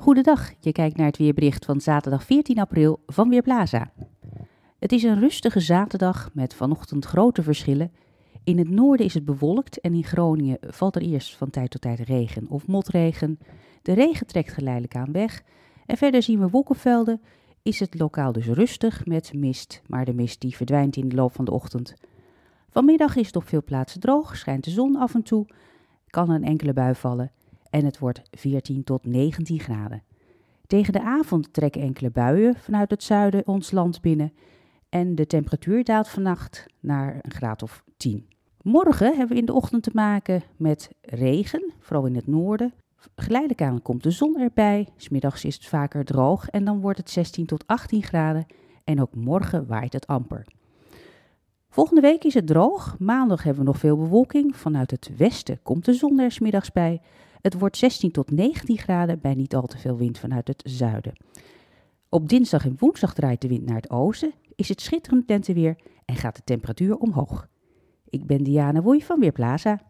Goedendag, je kijkt naar het weerbericht van zaterdag 14 april van Weerplaza. Het is een rustige zaterdag met vanochtend grote verschillen. In het noorden is het bewolkt en in Groningen valt er eerst van tijd tot tijd regen of motregen. De regen trekt geleidelijk aan weg. En verder zien we wolkenvelden. Is het lokaal dus rustig met mist, maar de mist die verdwijnt in de loop van de ochtend. Vanmiddag is het op veel plaatsen droog, schijnt de zon af en toe, kan een enkele bui vallen en het wordt 14 tot 19 graden. Tegen de avond trekken enkele buien vanuit het zuiden ons land binnen en de temperatuur daalt vannacht naar een graad of 10. Morgen hebben we in de ochtend te maken met regen, vooral in het noorden. Geleidelijk aan komt de zon erbij. Smiddags is het vaker droog en dan wordt het 16 tot 18 graden. En ook morgen waait het amper. Volgende week is het droog. Maandag hebben we nog veel bewolking. Vanuit het westen komt de zon er smiddags bij. Het wordt 16 tot 19 graden bij niet al te veel wind vanuit het zuiden. Op dinsdag en woensdag draait de wind naar het oosten, is het schitterend lenteweer en gaat de temperatuur omhoog. Ik ben Diana Woei van Weerplaza.